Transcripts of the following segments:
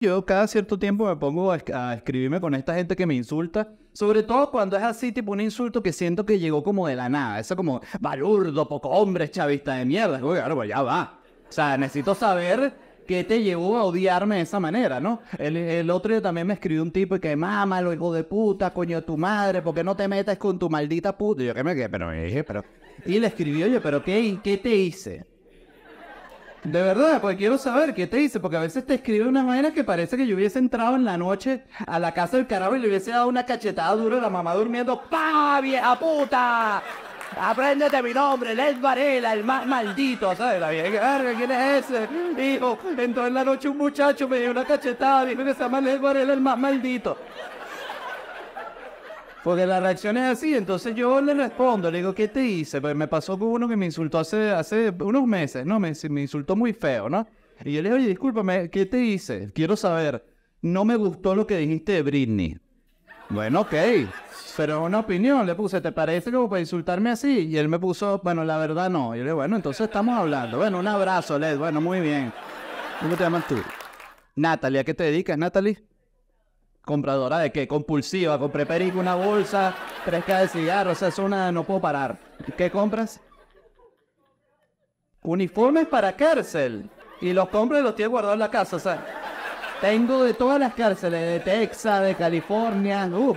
Yo cada cierto tiempo me pongo a, escribirme con esta gente que me insulta, sobre todo cuando es así, tipo un insulto que siento que llegó como de la nada. Eso como, balurdo, poco hombre, chavista de mierda. claro, pues ya va. O sea, necesito saber qué te llevó a odiarme de esa manera, ¿no? El, otro día también me escribió un tipo y que, mamá, lo hijo de puta, coño, tu madre, ¿por qué no te metes con tu maldita puta? yo, que me quedé? Pero me dije, pero... Y le escribió yo, pero ¿qué, qué te hice? De verdad, porque quiero saber qué te dice, porque a veces te escribe una manera que parece que yo hubiese entrado en la noche a la casa del carajo y le hubiese dado una cachetada dura a la mamá durmiendo. ¡Pah, vieja puta! Apréndete mi nombre, Led Varela, el más maldito, ¿sabes? La vieja ¿quién es ese? Hijo, entonces en la noche un muchacho me dio una cachetada, dijo que se llama Led Varela, el más maldito. Porque la reacción es así, entonces yo le respondo, le digo, ¿qué te hice? Pues me pasó con uno que me insultó hace, hace unos meses, ¿no? Me, me insultó muy feo, ¿no? Y yo le digo, oye, discúlpame, ¿qué te hice? Quiero saber, no me gustó lo que dijiste de Britney. Bueno, ok, pero es una opinión. Le puse, ¿te parece como para insultarme así? Y él me puso, bueno, la verdad no. Y yo le digo, bueno, entonces estamos hablando. Bueno, un abrazo, Led. Bueno, muy bien. ¿Cómo te llamas tú? Natalia, ¿a qué te dedicas, Natalie? compradora de que compulsiva, compré perico, una bolsa, tres cajas de cigarro, o sea, es una, no puedo parar. ¿Qué compras? Uniformes para cárcel. Y los compro y los tengo guardados en la casa, o sea, tengo de todas las cárceles, de Texas, de California, uh,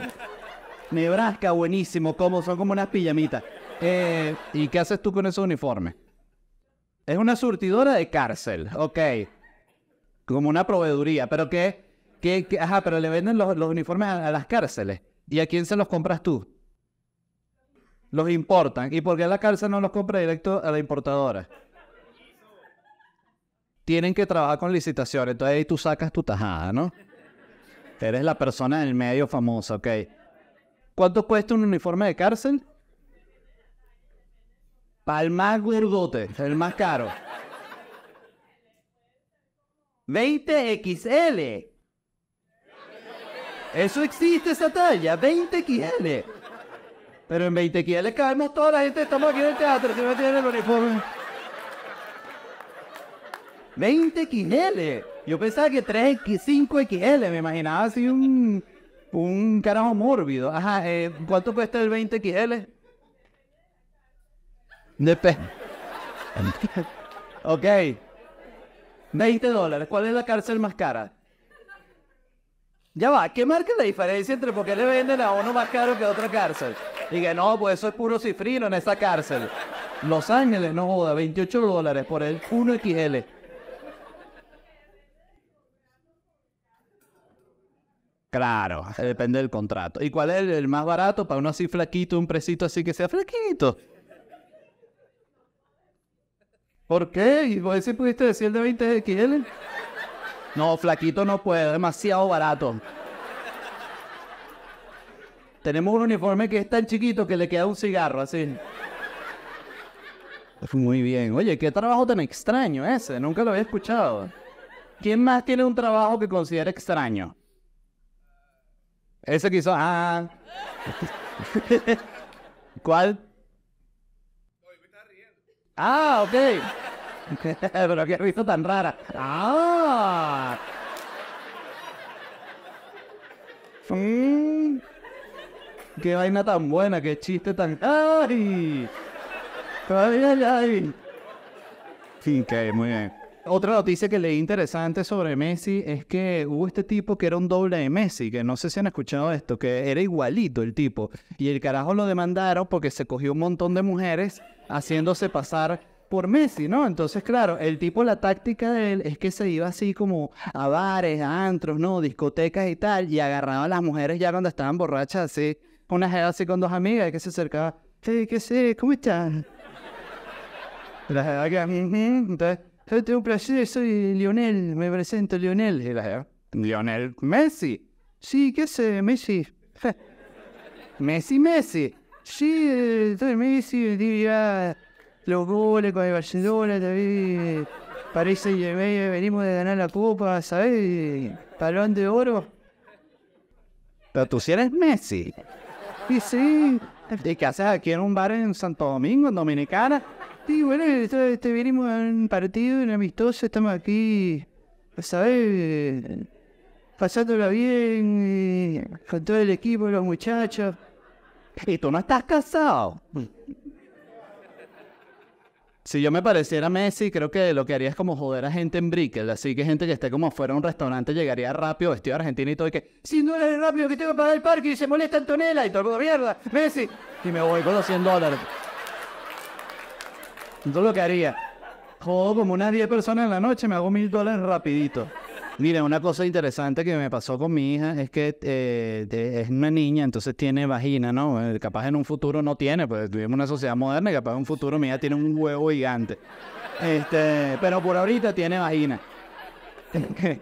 Nebraska, buenísimo, como son como unas pijamitas. Eh, ¿Y qué haces tú con esos uniformes? Es una surtidora de cárcel, ok. Como una proveeduría, pero qué. Ajá, pero le venden los, uniformes a, las cárceles. ¿Y a quién se los compras tú? Los importan. ¿Y por qué la cárcel no los compra directo a la importadora? Tienen que trabajar con licitaciones. Entonces ahí tú sacas tu tajada, ¿no? Eres la persona del medio famosa, ok. ¿Cuánto cuesta un uniforme de cárcel? Palma Gorgote, el más caro. 20XL. Eso existe esa talla, 20 xl Pero en 20 xl caemos toda la gente estamos aquí en el teatro, si no tienen el uniforme. 20 xl Yo pensaba que 3, x 5 XL, me imaginaba así un, un carajo mórbido. Ajá, eh, ¿cuánto cuesta el 20 XL? Depende. ok. 20 dólares. ¿Cuál es la cárcel más cara? Ya va, ¿qué marca la diferencia entre por qué le venden a uno más caro que a otra cárcel? Y que no, pues eso es puro cifrino en esa cárcel. Los Ángeles, no joda, 28 dólares por el 1XL. Claro, depende del contrato. ¿Y cuál es el más barato para uno así flaquito, un presito así que sea flaquito? ¿Por qué? ¿Y vos sí pudiste decir el de 20 XL? No, flaquito no puede, demasiado barato. Tenemos un uniforme que es tan chiquito que le queda un cigarro, así. Muy bien. Oye, qué trabajo tan extraño ese. Nunca lo había escuchado. ¿Quién más tiene un trabajo que considera extraño? Ese quiso. Ah. ¿Cuál? Ah, ok. Pero qué risa tan rara. Ah. Qué vaina tan buena, qué chiste tan. ¡Ay! ¡Ay, muy bien. Otra noticia que leí interesante sobre Messi es que hubo este tipo que era un doble de Messi, que no sé si han escuchado esto, que era igualito el tipo. Y el carajo lo demandaron porque se cogió un montón de mujeres haciéndose pasar por Messi, ¿no? Entonces, claro, el tipo, la táctica de él es que se iba así como a bares, a antros, ¿no? Discotecas y tal, y agarraba a las mujeres ya cuando estaban borrachas, así, una jeva así con dos amigas, y que se acercaba, ¿qué, sé? sé? ¿cómo estás? La jeva que, entonces, yo tengo un placer, soy Lionel, me presento Lionel, y la Lionel Messi, sí, ¿qué sé, Messi? Messi, Messi, sí, eh, soy Messi, diría los goles con el Barcelona también. Parece que venimos de ganar la Copa, ¿sabes? Palón de oro. Pero tú sí eres Messi. Y sí. ¿Y qué aquí en un bar en Santo Domingo, en Dominicana? Sí, bueno, este, venimos a un partido, en amistoso, estamos aquí, ¿sabes? Pasándolo bien, eh, con todo el equipo, los muchachos. ¿Y tú no estás casado? Si yo me pareciera Messi, creo que lo que haría es como joder a gente en Brickell. Así que gente que esté como fuera un restaurante llegaría rápido, vestido argentino y todo. Y que, si no rápido, que tengo para pagar el parque y se molesta Antonella y todo el mundo, mierda, Messi. Y me voy con los 100 dólares. Entonces lo que haría, jodo como unas 10 personas en la noche, me hago mil dólares rapidito. Mire una cosa interesante que me pasó con mi hija es que eh, es una niña, entonces tiene vagina, ¿no? Eh, capaz en un futuro no tiene, pues en una sociedad moderna y capaz en un futuro mi hija tiene un huevo gigante. Este, pero por ahorita tiene vagina.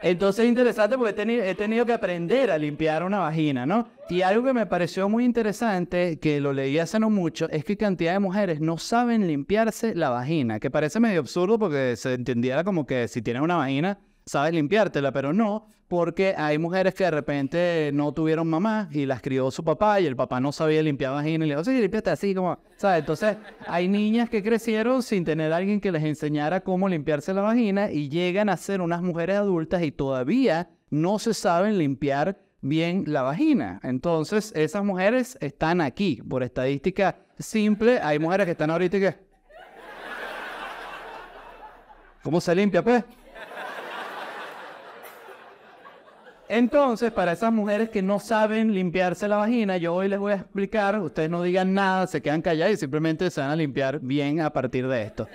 Entonces es interesante porque he tenido, que aprender a limpiar una vagina, ¿no? Y algo que me pareció muy interesante, que lo leí hace no mucho, es que cantidad de mujeres no saben limpiarse la vagina, que parece medio absurdo porque se entendiera como que si tienes una vagina, Sabes limpiártela, pero no, porque hay mujeres que de repente no tuvieron mamá y las crió su papá y el papá no sabía limpiar vagina y le dijo, sí, limpiaste así, como, ¿sabes? Entonces, hay niñas que crecieron sin tener a alguien que les enseñara cómo limpiarse la vagina y llegan a ser unas mujeres adultas y todavía no se saben limpiar bien la vagina. Entonces, esas mujeres están aquí. Por estadística simple, hay mujeres que están ahorita y que... ¿Cómo se limpia, pues? Entonces, para esas mujeres que no saben limpiarse la vagina, yo hoy les voy a explicar, ustedes no digan nada, se quedan calladas y simplemente se van a limpiar bien a partir de esto.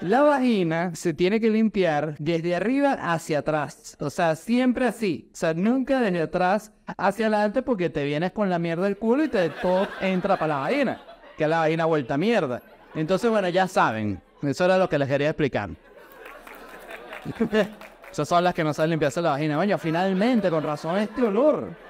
La vagina se tiene que limpiar desde arriba hacia atrás. O sea, siempre así. O sea, nunca desde atrás hacia adelante porque te vienes con la mierda del culo y te todo entra para la vagina. Que la vagina vuelta mierda. Entonces, bueno, ya saben. Eso era lo que les quería explicar. Esas son las que no saben limpiarse la vagina. Bueno, finalmente, con razón, este olor.